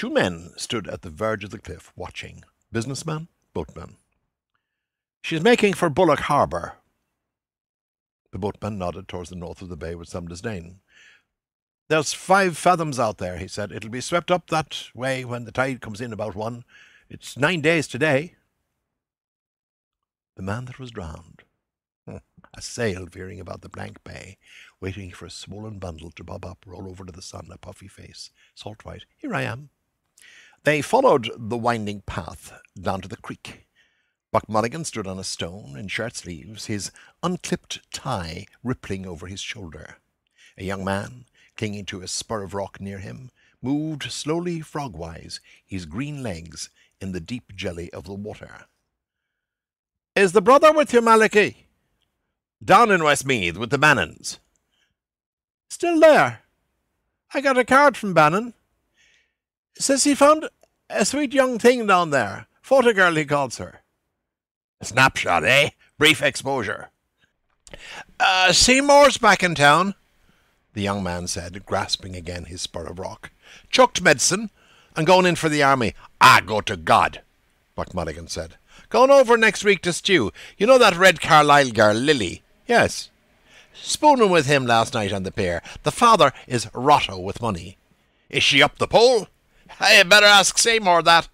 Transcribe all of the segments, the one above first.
Two men stood at the verge of the cliff watching, businessman, boatman. She's making for Bullock Harbour. The boatman nodded towards the north of the bay with some disdain. There's five fathoms out there, he said. It'll be swept up that way when the tide comes in about one. It's nine days today. The man that was drowned, hmm, a sail veering about the blank bay, waiting for a swollen bundle to bob up, roll over to the sun, a puffy face, salt white. Here I am. They followed the winding path down to the creek. Buck Mulligan stood on a stone in shirt sleeves, his unclipped tie rippling over his shoulder. A young man, clinging to a spur of rock near him, moved slowly frogwise, his green legs in the deep jelly of the water. Is the brother with you, Malachy? Down in Westmeath with the Bannons. Still there. I got a card from Bannon says he found a sweet young thing down there. Photo girl, he calls her. A snapshot, eh? Brief exposure. Uh, Seymour's back in town, the young man said, grasping again his spur of rock. Chucked medicine and going in for the army. I go to God, Buck Mulligan said. Going over next week to Stew. You know that red Carlisle girl, Lily? Yes. Spooning with him last night on the pier. The father is rotto with money. Is she up the pole? I had better ask Seymour that.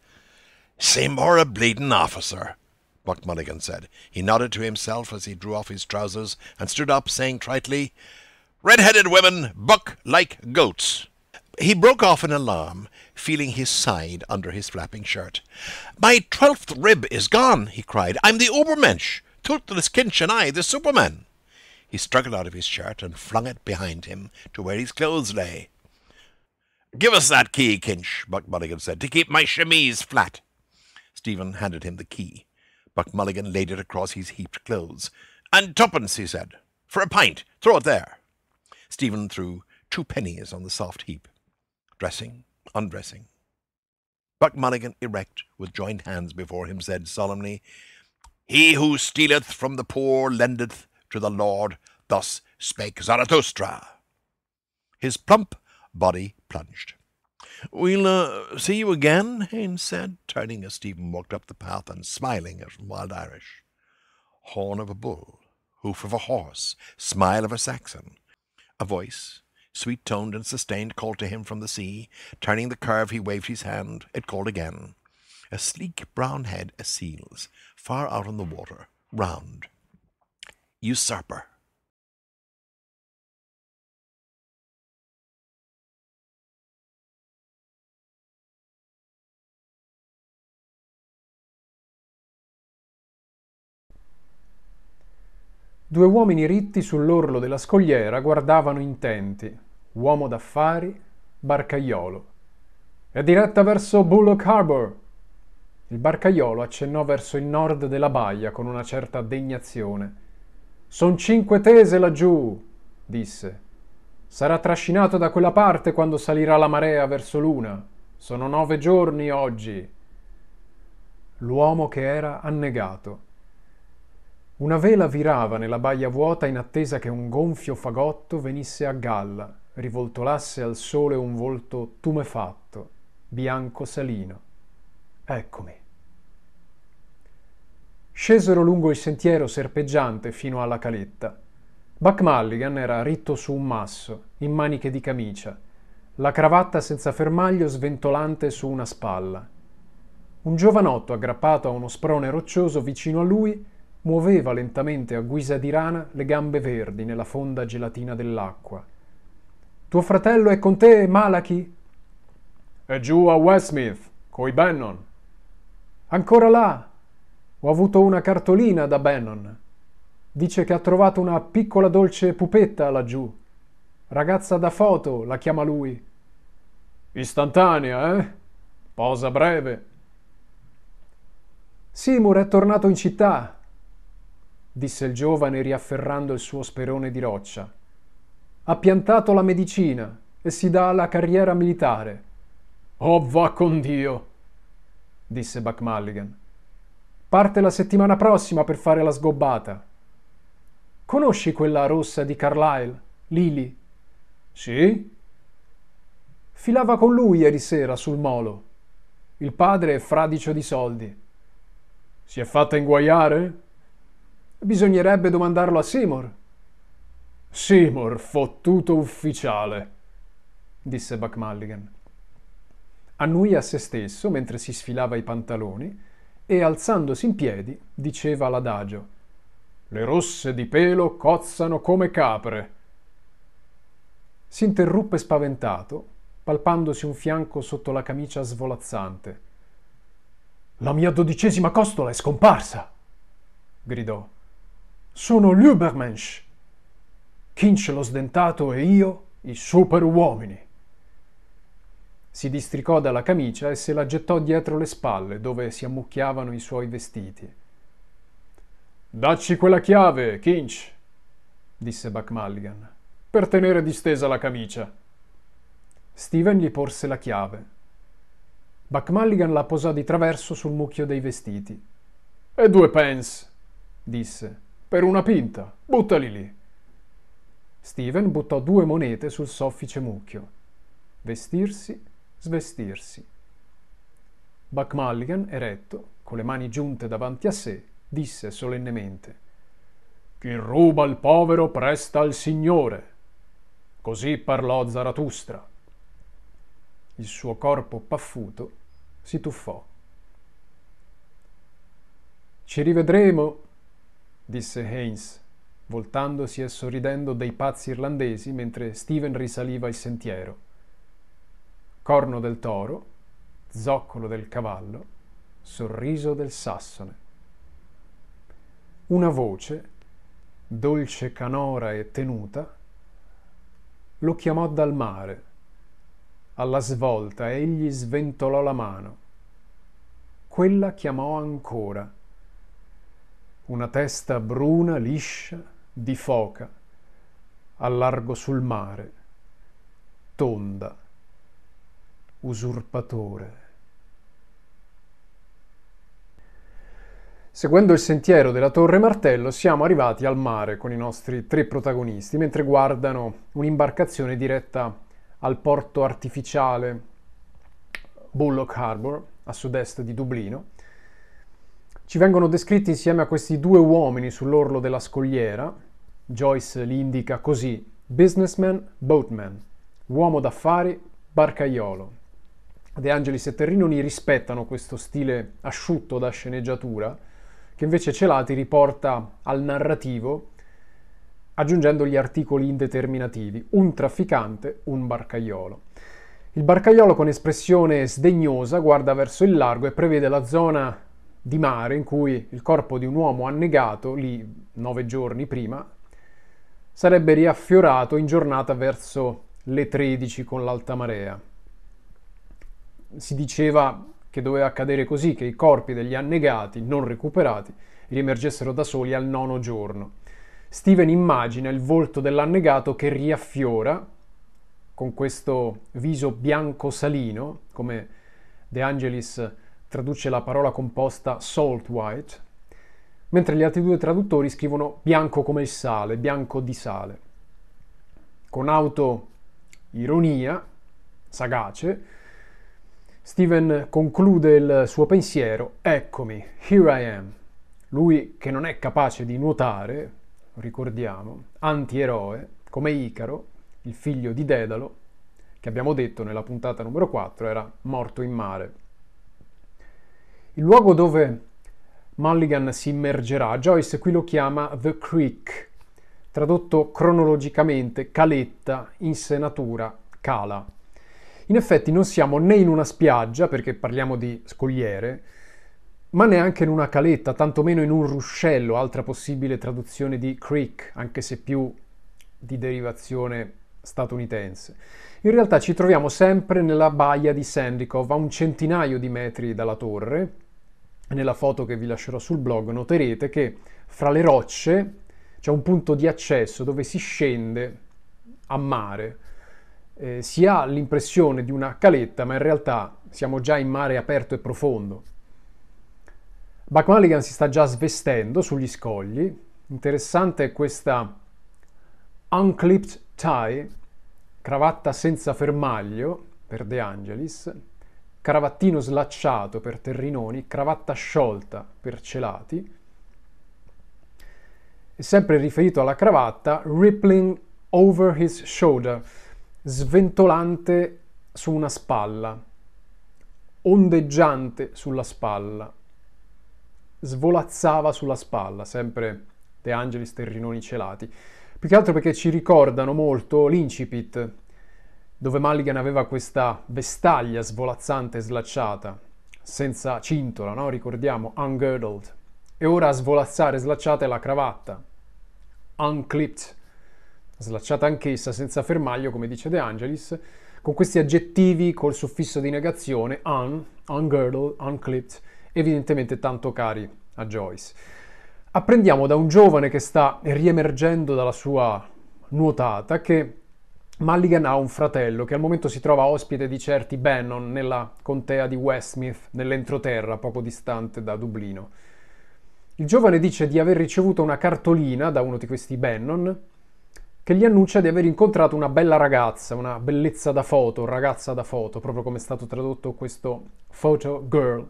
Seymour a bleeding officer, Buck Mulligan said. He nodded to himself as he drew off his trousers and stood up, saying tritely, Red-headed women buck like goats. He broke off in alarm, feeling his side under his flapping shirt. My twelfth rib is gone, he cried. I'm the Obermensch, Toothless Kinch and I, the Superman. He struggled out of his shirt and flung it behind him to where his clothes lay. Give us that key, Kinch, Buck Mulligan said, to keep my chemise flat. Stephen handed him the key. Buck Mulligan laid it across his heaped clothes. And twopence, he said. For a pint. Throw it there. Stephen threw two pennies on the soft heap. Dressing, undressing. Buck Mulligan, erect, with joined hands before him, said solemnly, He who stealeth from the poor lendeth to the Lord. Thus spake Zarathustra. His plump body plunged. We'll uh, see you again, Haines said, turning as Stephen walked up the path and smiling at Wild Irish. Horn of a bull, hoof of a horse, smile of a Saxon. A voice, sweet toned and sustained, called to him from the sea. Turning the curve, he waved his hand. It called again. A sleek brown head, a seal's, far out on the water, round. Usurper. Due uomini ritti sull'orlo della scogliera guardavano intenti, uomo d'affari, barcaiolo. È diretta verso Bullock Harbor. Il barcaiolo accennò verso il nord della baia con una certa degnazione. Son cinque tese laggiù, disse. Sarà trascinato da quella parte quando salirà la marea verso l'una. Sono nove giorni oggi. L'uomo che era annegato una vela virava nella baia vuota in attesa che un gonfio fagotto venisse a galla, rivoltolasse al sole un volto tumefatto, bianco salino. Eccomi. Scesero lungo il sentiero serpeggiante fino alla caletta. Buck Mulligan era ritto su un masso, in maniche di camicia, la cravatta senza fermaglio sventolante su una spalla. Un giovanotto aggrappato a uno sprone roccioso vicino a lui muoveva lentamente a guisa di rana le gambe verdi nella fonda gelatina dell'acqua. Tuo fratello è con te, Malachi? È giù a Westmith, coi Bannon. Ancora là. Ho avuto una cartolina da Bannon. Dice che ha trovato una piccola dolce pupetta laggiù. Ragazza da foto, la chiama lui. Istantanea, eh? Posa breve. Seymour è tornato in città disse il giovane riafferrando il suo sperone di roccia. Ha piantato la medicina e si dà alla carriera militare. Oh, va con Dio! disse Buck Mulligan. Parte la settimana prossima per fare la sgobbata. Conosci quella rossa di Carlyle, Lily? Sì. Filava con lui ieri sera sul molo. Il padre è fradicio di soldi. Si è fatta inguaiare? Bisognerebbe domandarlo a Seymour. Seymour, fottuto ufficiale, disse Buck Mulligan. Annui a se stesso mentre si sfilava i pantaloni e alzandosi in piedi diceva l'adagio Le rosse di pelo cozzano come capre. Si interruppe spaventato, palpandosi un fianco sotto la camicia svolazzante. La mia dodicesima costola è scomparsa! gridò. Sono l'Ubermensch. Kinch lo sdentato e io i superuomini. Si districò dalla camicia e se la gettò dietro le spalle dove si ammucchiavano i suoi vestiti. Dacci quella chiave, Kinch, disse Buck Mulligan, per tenere distesa la camicia. Steven gli porse la chiave. Buck Mulligan la posò di traverso sul mucchio dei vestiti. E due pence, disse. Per una pinta, buttali lì. Steven buttò due monete sul soffice mucchio. Vestirsi, svestirsi. Buck Mulligan, eretto, con le mani giunte davanti a sé, disse solennemente Chi ruba al povero presta al Signore. Così parlò Zaratustra. Il suo corpo paffuto si tuffò. Ci rivedremo, disse Haynes, voltandosi e sorridendo dei pazzi irlandesi mentre Steven risaliva il sentiero. Corno del toro, zoccolo del cavallo, sorriso del sassone. Una voce, dolce canora e tenuta, lo chiamò dal mare. Alla svolta egli sventolò la mano. Quella chiamò ancora una testa bruna liscia di foca, al largo sul mare, tonda, usurpatore. Seguendo il sentiero della Torre Martello siamo arrivati al mare con i nostri tre protagonisti mentre guardano un'imbarcazione diretta al porto artificiale Bullock Harbour a sud-est di Dublino ci vengono descritti insieme a questi due uomini sull'orlo della scogliera. Joyce li indica così: businessman, boatman, uomo d'affari, barcaiolo. De Angelis e Terrinoni rispettano questo stile asciutto da sceneggiatura, che invece Celati riporta al narrativo aggiungendo gli articoli indeterminativi, un trafficante, un barcaiolo. Il barcaiolo con espressione sdegnosa guarda verso il largo e prevede la zona di mare in cui il corpo di un uomo annegato, lì nove giorni prima, sarebbe riaffiorato in giornata verso le 13 con l'alta marea. Si diceva che doveva accadere così, che i corpi degli annegati, non recuperati, riemergessero da soli al nono giorno. Steven immagina il volto dell'annegato che riaffiora con questo viso bianco salino, come De Angelis traduce la parola composta salt white, mentre gli altri due traduttori scrivono bianco come il sale, bianco di sale. Con auto ironia, sagace, Steven conclude il suo pensiero, eccomi, here I am. Lui che non è capace di nuotare, ricordiamo, antieroe, come Icaro, il figlio di Dedalo, che abbiamo detto nella puntata numero 4 era morto in mare. Il luogo dove Mulligan si immergerà, Joyce qui lo chiama The Creek, tradotto cronologicamente caletta, insenatura, cala. In effetti non siamo né in una spiaggia, perché parliamo di scogliere, ma neanche in una caletta, tantomeno in un ruscello, altra possibile traduzione di creek, anche se più di derivazione statunitense. In realtà ci troviamo sempre nella baia di Sandikov, a un centinaio di metri dalla torre, nella foto che vi lascerò sul blog noterete che fra le rocce c'è un punto di accesso dove si scende a mare. Eh, si ha l'impressione di una caletta, ma in realtà siamo già in mare aperto e profondo. Buck Mulligan si sta già svestendo sugli scogli. Interessante è questa unclipped tie, cravatta senza fermaglio per De Angelis, cravattino slacciato per Terrinoni, cravatta sciolta per Celati, e sempre riferito alla cravatta, rippling over his shoulder, sventolante su una spalla, ondeggiante sulla spalla, svolazzava sulla spalla, sempre De Angelis Terrinoni Celati, più che altro perché ci ricordano molto l'incipit dove Mulligan aveva questa vestaglia svolazzante e slacciata, senza cintola, no? ricordiamo, ungirdled. E ora a svolazzare slacciata è la cravatta, unclipped, slacciata anch'essa, senza fermaglio, come dice De Angelis, con questi aggettivi col suffisso di negazione, un, ungirdled, unclipped, evidentemente tanto cari a Joyce. Apprendiamo da un giovane che sta riemergendo dalla sua nuotata che Mulligan ha un fratello che al momento si trova ospite di certi Bannon nella contea di Westmith, nell'entroterra, poco distante da Dublino. Il giovane dice di aver ricevuto una cartolina da uno di questi Bannon che gli annuncia di aver incontrato una bella ragazza, una bellezza da foto, ragazza da foto, proprio come è stato tradotto questo photo girl.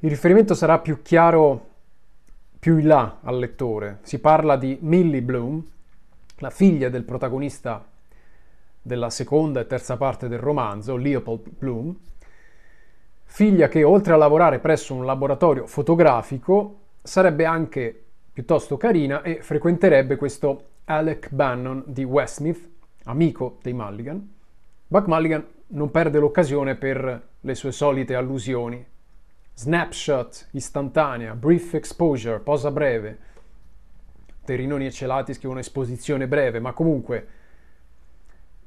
Il riferimento sarà più chiaro più in là al lettore. Si parla di Millie Bloom, la figlia del protagonista della seconda e terza parte del romanzo, Leopold Bloom, figlia che oltre a lavorare presso un laboratorio fotografico sarebbe anche piuttosto carina e frequenterebbe questo Alec Bannon di Westmith, amico dei Mulligan. Buck Mulligan non perde l'occasione per le sue solite allusioni. Snapshot, istantanea, brief exposure, posa breve, Terinoni e Celati scrivono esposizione breve, ma comunque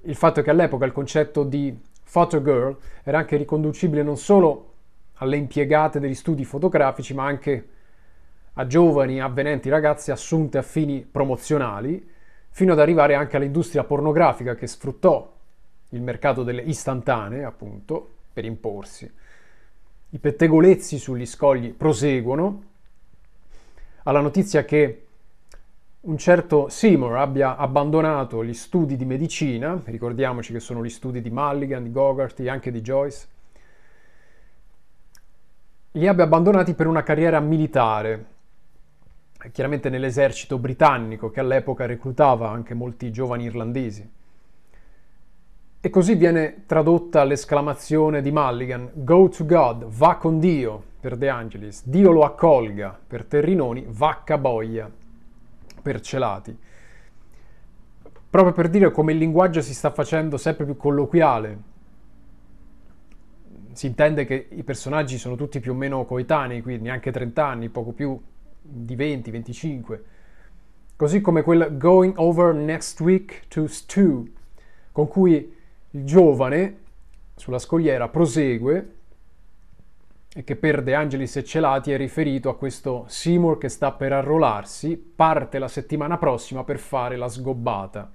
il fatto è che all'epoca il concetto di photo girl era anche riconducibile non solo alle impiegate degli studi fotografici, ma anche a giovani avvenenti ragazze assunte a fini promozionali, fino ad arrivare anche all'industria pornografica che sfruttò il mercato delle istantanee, appunto, per imporsi. I pettegolezzi sugli scogli proseguono alla notizia che un certo Seymour abbia abbandonato gli studi di medicina, ricordiamoci che sono gli studi di Mulligan, di Gogarty, anche di Joyce, li abbia abbandonati per una carriera militare, chiaramente nell'esercito britannico che all'epoca reclutava anche molti giovani irlandesi. E così viene tradotta l'esclamazione di Mulligan, Go to God, va con Dio, per De Angelis, Dio lo accolga, per Terrinoni, vacca boia percelati. Proprio per dire come il linguaggio si sta facendo sempre più colloquiale. Si intende che i personaggi sono tutti più o meno coetanei, quindi neanche 30 anni, poco più di 20, 25. Così come quel Going Over Next Week to Stu, con cui il giovane sulla scogliera prosegue e che per De Angelis e Celati è riferito a questo Seymour che sta per arruolarsi, parte la settimana prossima per fare la sgobbata.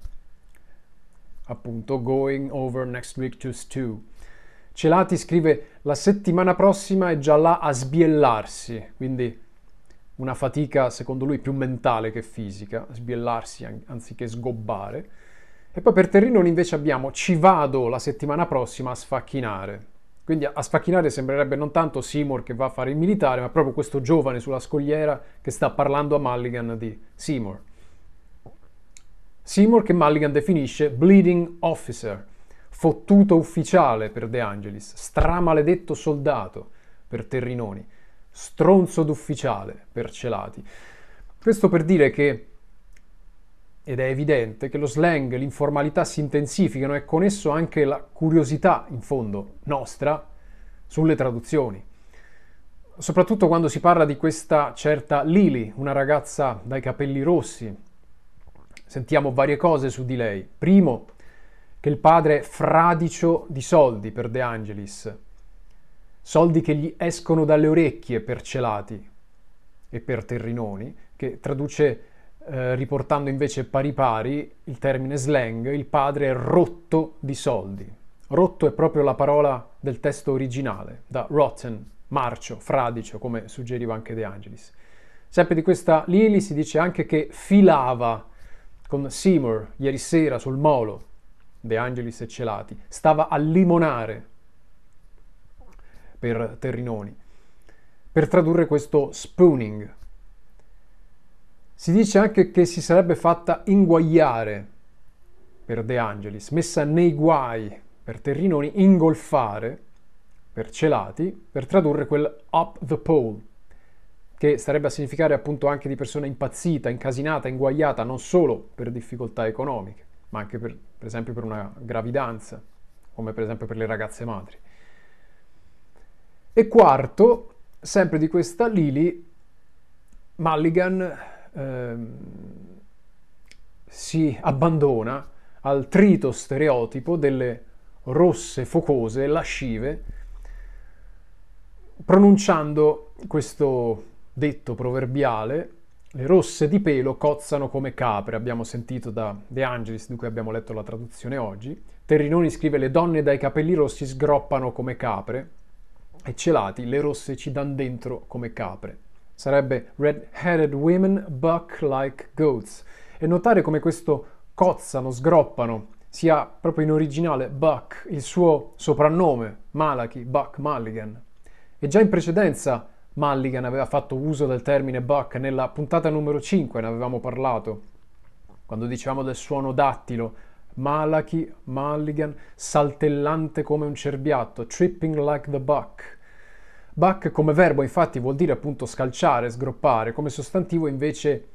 Appunto, going over next week to stew. Celati scrive la settimana prossima è già là a sbiellarsi, quindi una fatica secondo lui più mentale che fisica, sbiellarsi anziché sgobbare. E poi per Terrinon invece abbiamo ci vado la settimana prossima a sfacchinare. Quindi a spacchinare sembrerebbe non tanto Seymour che va a fare il militare, ma proprio questo giovane sulla scogliera che sta parlando a Mulligan di Seymour. Seymour che Mulligan definisce bleeding officer, fottuto ufficiale per De Angelis, stramaledetto soldato per Terrinoni, stronzo d'ufficiale per Celati. Questo per dire che ed è evidente che lo slang, l'informalità si intensificano e con esso anche la curiosità, in fondo, nostra, sulle traduzioni. Soprattutto quando si parla di questa certa Lily, una ragazza dai capelli rossi. Sentiamo varie cose su di lei. Primo, che il padre è fradicio di soldi per De Angelis, soldi che gli escono dalle orecchie per Celati e per Terrinoni, che traduce eh, riportando invece pari pari il termine slang, il padre è rotto di soldi. Rotto è proprio la parola del testo originale, da rotten, marcio, fradicio, come suggeriva anche De Angelis. Sempre di questa Lili si dice anche che filava con Seymour ieri sera sul molo, De Angelis e Celati, stava a limonare per Terrinoni, per tradurre questo spooning, si dice anche che si sarebbe fatta inguagliare per De Angelis, messa nei guai per Terrinoni, ingolfare per Celati, per tradurre quel up the pole, che sarebbe a significare appunto anche di persona impazzita, incasinata, inguagliata, non solo per difficoltà economiche, ma anche per, per esempio per una gravidanza, come per esempio per le ragazze madri. E quarto, sempre di questa Lily, Mulligan Ehm, si abbandona al trito stereotipo delle rosse, focose, lascive, pronunciando questo detto proverbiale, le rosse di pelo cozzano come capre, abbiamo sentito da De Angelis, di cui abbiamo letto la traduzione oggi. Terrinoni scrive le donne dai capelli rossi sgroppano come capre e celati, le rosse ci dan dentro come capre sarebbe Red-Headed Women Buck Like Goats, e notare come questo cozzano, sgroppano, sia proprio in originale Buck, il suo soprannome, Malachi, Buck Mulligan. E già in precedenza Mulligan aveva fatto uso del termine Buck nella puntata numero 5, ne avevamo parlato, quando dicevamo del suono dattilo, Malachi, Mulligan, saltellante come un cerbiatto, tripping like the buck. Bach come verbo infatti vuol dire appunto scalciare, sgroppare, come sostantivo invece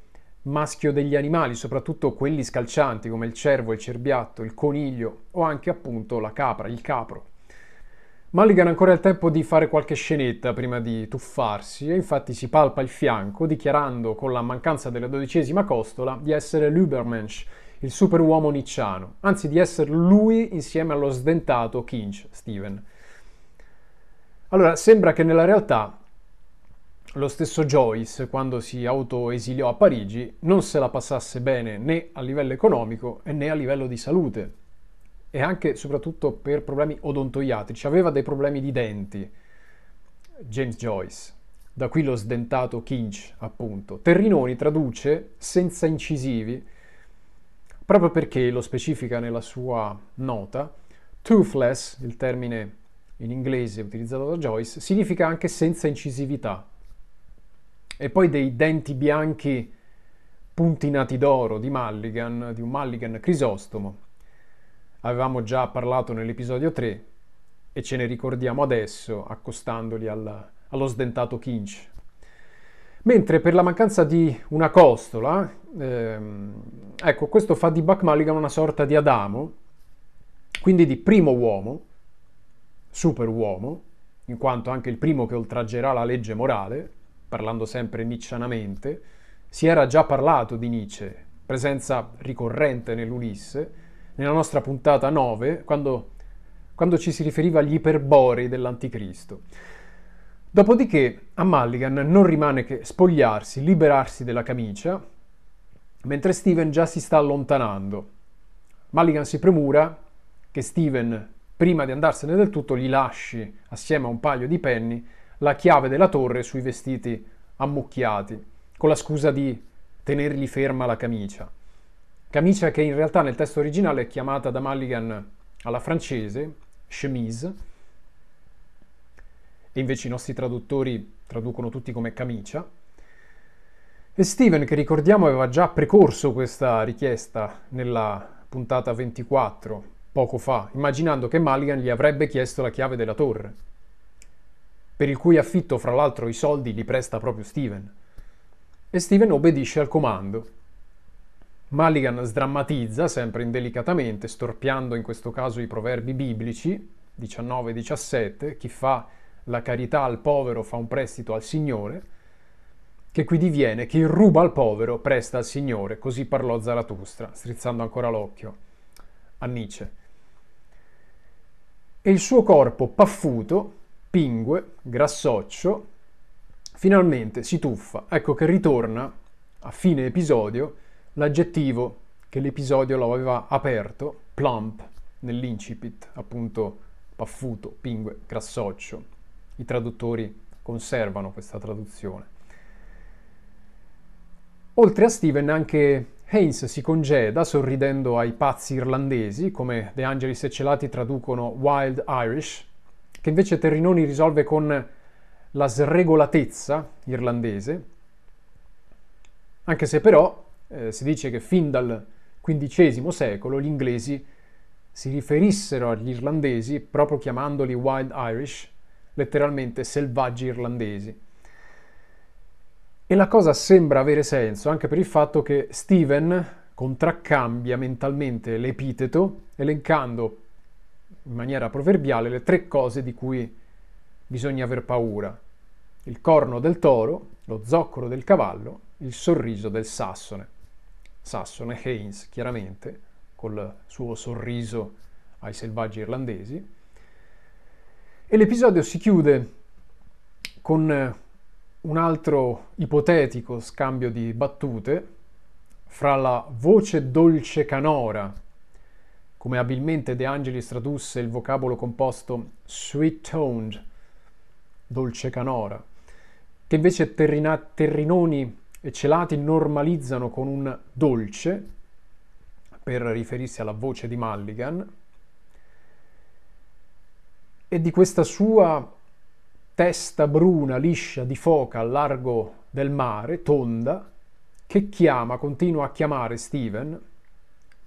maschio degli animali, soprattutto quelli scalcianti come il cervo, il cerbiatto, il coniglio o anche appunto la capra, il capro. Mulligan ancora il tempo di fare qualche scenetta prima di tuffarsi e infatti si palpa il fianco dichiarando con la mancanza della dodicesima costola di essere l'Ubermensch, il superuomo nicciano, anzi di essere lui insieme allo sdentato Kinch, Steven. Allora, sembra che nella realtà lo stesso Joyce, quando si autoesiliò a Parigi, non se la passasse bene né a livello economico né a livello di salute e anche e soprattutto per problemi odontoiatrici. Aveva dei problemi di denti, James Joyce. Da qui lo sdentato Kinch, appunto. Terrinoni traduce senza incisivi, proprio perché lo specifica nella sua nota, toothless, il termine in inglese utilizzato da Joyce, significa anche senza incisività. E poi dei denti bianchi puntinati d'oro di Mulligan, di un Mulligan crisostomo. Avevamo già parlato nell'episodio 3 e ce ne ricordiamo adesso accostandoli alla, allo sdentato Kinch. Mentre per la mancanza di una costola, ehm, ecco, questo fa di Buck Mulligan una sorta di Adamo, quindi di primo uomo, superuomo, in quanto anche il primo che oltraggerà la legge morale, parlando sempre niccianamente, si era già parlato di Nietzsche, presenza ricorrente nell'Ulisse, nella nostra puntata 9, quando, quando ci si riferiva agli iperbori dell'Anticristo. Dopodiché a Mulligan non rimane che spogliarsi, liberarsi della camicia, mentre Steven già si sta allontanando. Mulligan si premura che Steven prima di andarsene del tutto gli lasci, assieme a un paio di penny, la chiave della torre sui vestiti ammucchiati, con la scusa di tenergli ferma la camicia. Camicia che in realtà nel testo originale è chiamata da Mulligan alla francese, chemise, e invece i nostri traduttori traducono tutti come camicia. E Steven, che ricordiamo aveva già precorso questa richiesta nella puntata 24 poco fa, immaginando che Mulligan gli avrebbe chiesto la chiave della torre, per il cui affitto fra l'altro i soldi li presta proprio Steven. E Steven obbedisce al comando. Mulligan sdrammatizza, sempre indelicatamente, storpiando in questo caso i proverbi biblici, 19-17, chi fa la carità al povero fa un prestito al Signore, che qui diviene chi ruba al povero presta al Signore, così parlò Zaratustra, strizzando ancora l'occhio a Nietzsche e il suo corpo paffuto, pingue, grassoccio, finalmente si tuffa. Ecco che ritorna a fine episodio l'aggettivo che l'episodio lo aveva aperto, plump, nell'incipit, appunto paffuto, pingue, grassoccio. I traduttori conservano questa traduzione. Oltre a Steven anche Haynes si congeda sorridendo ai pazzi irlandesi, come De Angelis e Celati traducono Wild Irish, che invece Terrinoni risolve con la sregolatezza irlandese, anche se però eh, si dice che fin dal XV secolo gli inglesi si riferissero agli irlandesi proprio chiamandoli Wild Irish, letteralmente selvaggi irlandesi. E la cosa sembra avere senso anche per il fatto che Steven contraccambia mentalmente l'epiteto elencando in maniera proverbiale le tre cose di cui bisogna aver paura. Il corno del toro, lo zoccolo del cavallo, il sorriso del sassone. Sassone Haynes, chiaramente, col suo sorriso ai selvaggi irlandesi. E l'episodio si chiude con un altro ipotetico scambio di battute fra la voce dolce canora, come abilmente De Angelis tradusse il vocabolo composto sweet toned, dolce canora, che invece terrina- terrinoni e celati normalizzano con un dolce, per riferirsi alla voce di Mulligan, e di questa sua testa bruna, liscia, di foca al largo del mare, tonda, che chiama, continua a chiamare Steven,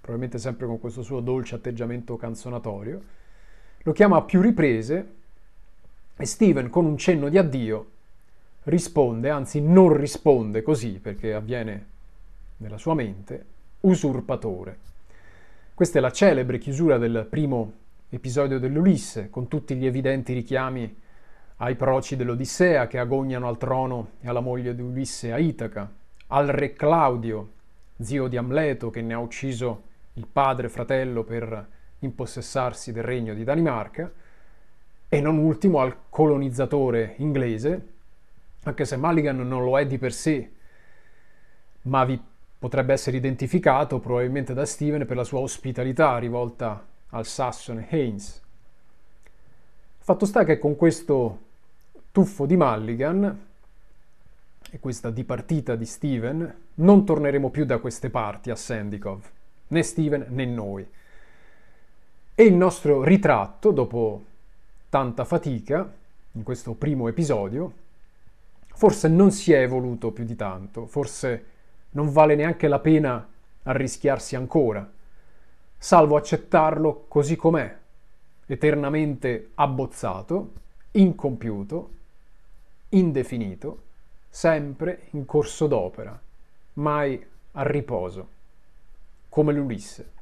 probabilmente sempre con questo suo dolce atteggiamento canzonatorio, lo chiama a più riprese e Steven con un cenno di addio risponde, anzi non risponde così perché avviene nella sua mente, usurpatore. Questa è la celebre chiusura del primo episodio dell'Ulisse, con tutti gli evidenti richiami ai proci dell'Odissea che agognano al trono e alla moglie di Ulisse a Itaca, al re Claudio, zio di Amleto che ne ha ucciso il padre e fratello per impossessarsi del regno di Danimarca, e non ultimo al colonizzatore inglese, anche se Mulligan non lo è di per sé, ma vi potrebbe essere identificato probabilmente da Steven per la sua ospitalità rivolta al sassone Haynes. Fatto sta che con questo tuffo di Mulligan e questa dipartita di Steven, non torneremo più da queste parti a Sandikov, né Steven né noi. E il nostro ritratto, dopo tanta fatica, in questo primo episodio, forse non si è evoluto più di tanto, forse non vale neanche la pena arrischiarsi ancora, salvo accettarlo così com'è, eternamente abbozzato, incompiuto indefinito, sempre in corso d'opera, mai a riposo, come l'Ulisse.